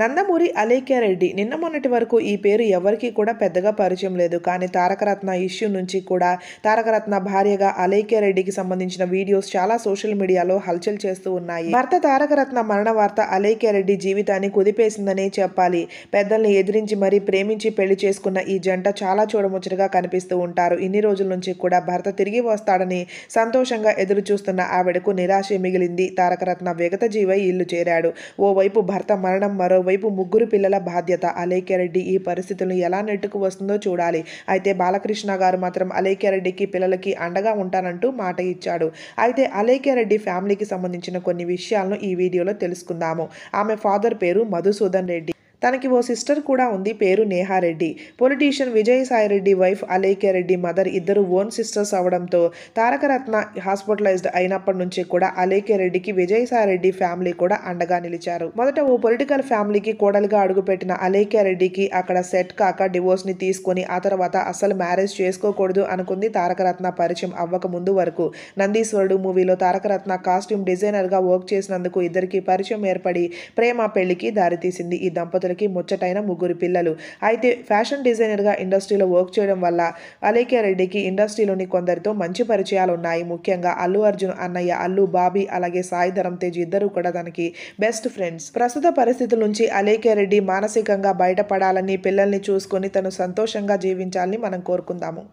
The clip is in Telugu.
నందమూరి అలేఖ్యారెడ్డి నిన్న మొన్నటి వరకు ఈ పేరు ఎవరికీ కూడా పెద్దగా పరిచయం లేదు కానీ తారకరత్న ఇష్యూ నుంచి కూడా తారకరత్న భార్యగా అలేఖ్యారెడ్డికి సంబంధించిన వీడియోస్ చాలా సోషల్ మీడియాలో హల్చల్ చేస్తూ ఉన్నాయి భర్త తారకరత్న మరణ వార్త అలేఖ్యారెడ్డి జీవితాన్ని కుదిపేసిందనే చెప్పాలి పెద్దల్ని ఎదిరించి మరీ ప్రేమించి పెళ్లి చేసుకున్న ఈ జంట చాలా చూడముచ్చటగా కనిపిస్తూ ఉంటారు ఇన్ని రోజుల నుంచి కూడా భర్త తిరిగి వస్తాడని సంతోషంగా ఎదురు చూస్తున్న ఆవిడకు నిరాశ మిగిలింది తారకరత్న విగత జీవై ఇల్లు చేరాడు ఓవైపు భర్త మరణం మరో మరోవైపు ముగ్గురు పిల్లల బాధ్యత అలేఖ్యారెడ్డి ఈ పరిస్థితులను ఎలా నెట్టుకు వస్తుందో చూడాలి అయితే బాలకృష్ణ గారు మాత్రం అలేఖ్యారెడ్డికి పిల్లలకి అండగా ఉంటానంటూ మాట ఇచ్చాడు అయితే అలేఖ్యారెడ్డి ఫ్యామిలీకి సంబంధించిన కొన్ని విషయాలను ఈ వీడియోలో తెలుసుకుందాము ఆమె ఫాదర్ పేరు మధుసూదన్ రెడ్డి తనకి ఓ సిస్టర్ కూడా ఉంది పేరు Neha Reddy politician Vijayasai Reddy wife Alekhya Reddy mother ఇద్దరు ఓన్ సిస్టర్స్ అవడంతో తారకరత్న హాస్పిటలైజ్డ్ అయినప్పటి నుంచి కూడా అలేఖ్యారెడ్డికి విజయసాయిరెడ్డి ఫ్యామిలీ కూడా అండగా నిలిచారు మొదట ఓ పొలిటికల్ ఫ్యామిలీకి కోడలుగా అడుగుపెట్టిన అలేఖ్యారెడ్డికి అక్కడ సెట్ కాక డివోర్స్ని తీసుకొని ఆ తర్వాత అసలు మ్యారేజ్ చేసుకోకూడదు అనుకుంది తారకరత్న పరిచయం అవ్వక ముందు వరకు నందీశ్వరుడు మూవీలో తారకరత్న కాస్ట్యూమ్ డిజైనర్గా వర్క్ చేసినందుకు ఇద్దరికి పరిచయం ఏర్పడి ప్రేమ పెళ్లికి దారితీసింది ఈ దంపతులు దంపతులకి ముచ్చటైన ముగ్గురు పిల్లలు అయితే ఫ్యాషన్ డిజైనర్గా ఇండస్ట్రీలో వర్క్ చేయడం వల్ల అలేఖ్య రెడ్డికి ఇండస్ట్రీలోని కొందరితో మంచి పరిచయాలు ఉన్నాయి ముఖ్యంగా అల్లు అర్జున్ అన్నయ్య అల్లు బాబీ అలాగే సాయి ధరమ్ తేజ్ ఇద్దరు కూడా తనకి బెస్ట్ ఫ్రెండ్స్ ప్రస్తుత పరిస్థితుల నుంచి అలేఖ్య రెడ్డి మానసికంగా బయటపడాలని పిల్లల్ని చూసుకొని తను సంతోషంగా జీవించాలని మనం కోరుకుందాము